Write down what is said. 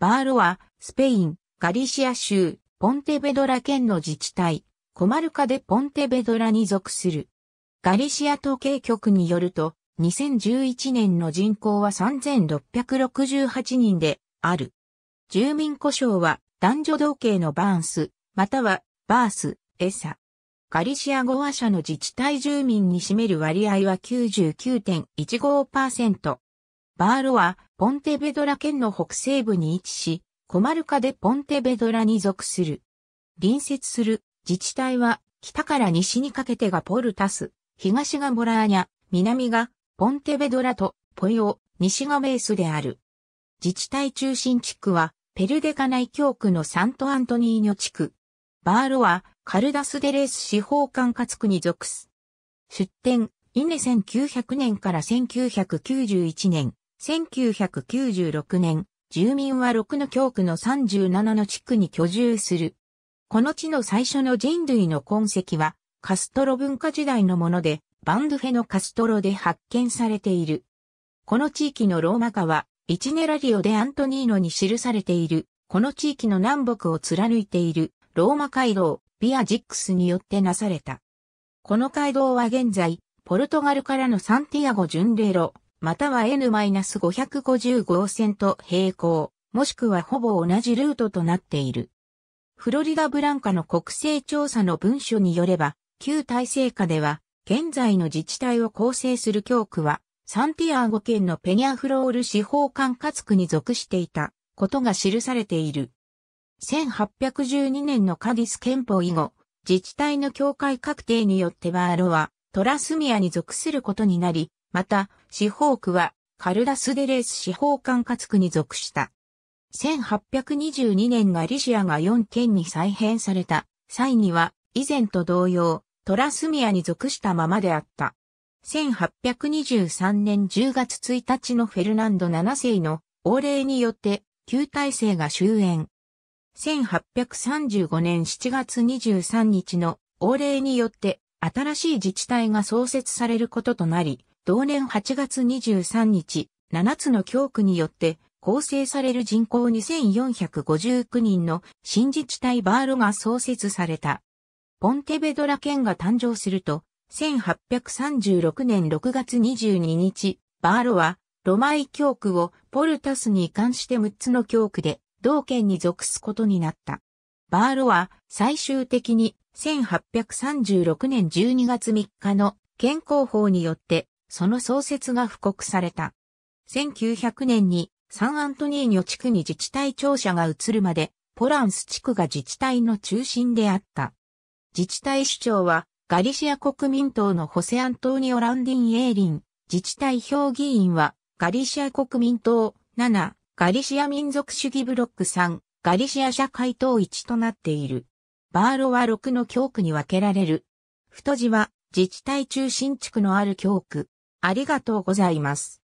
バーロは、スペイン、ガリシア州、ポンテベドラ県の自治体、コマルカでポンテベドラに属する。ガリシア統計局によると、2011年の人口は3668人である。住民故障は男女同系のバーンス、またはバース、エサ。ガリシア語話者の自治体住民に占める割合は99.15%。バーロは、ポンテベドラ県の北西部に位置し、コマルカでポンテベドラに属する。隣接する自治体は、北から西にかけてがポルタス、東がボラーニャ、南がポンテベドラとポヨ、西がメースである。自治体中心地区は、ペルデカ内教区のサントアントニーニョ地区。バーロは、カルダスデレース司法管轄区に属す。出典、イネ1900年から1991年。1996年、住民は6の教区の37の地区に居住する。この地の最初の人類の痕跡は、カストロ文化時代のもので、バンドフェのカストロで発見されている。この地域のローマ化は、イチネラリオでアントニーノに記されている、この地域の南北を貫いている、ローマ街道、ビアジックスによってなされた。この街道は現在、ポルトガルからのサンティアゴ巡礼路、または n 5 5 5号線と並行、もしくはほぼ同じルートとなっている。フロリダブランカの国勢調査の文書によれば、旧体制下では、現在の自治体を構成する教区は、サンティアーゴ県のペニャフロール司法管轄区に属していたことが記されている。1812年のカディス憲法以後、自治体の境界確定によってバーロはトラスミアに属することになり、また司法区はカルダスデレース司法管轄区に属した。1822年ガリシアが4県に再編された際には以前と同様トラスミアに属したままであった。1823年10月1日のフェルナンド7世の王令によって旧体制が終焉。1835年7月23日の王令によって新しい自治体が創設されることとなり、同年8月23日、7つの教区によって構成される人口2459人の新自治体バーロが創設された。ポンテベドラ県が誕生すると、1836年6月22日、バーロはロマイ教区をポルタスに移管して6つの教区で同県に属すことになった。バーロは最終的に1836年12月3日の健康法によってその創設が布告された。1900年にサンアントニーニョ地区に自治体庁舎が移るまで、ポランス地区が自治体の中心であった。自治体首長は、ガリシア国民党のホセアントーニオ・ランディン・エーリン、自治体評議員は、ガリシア国民党7、ガリシア民族主義ブロック3、ガリシア社会党1となっている。バーロは6の教区に分けられる。太字は自治体中心地区のある教区。ありがとうございます。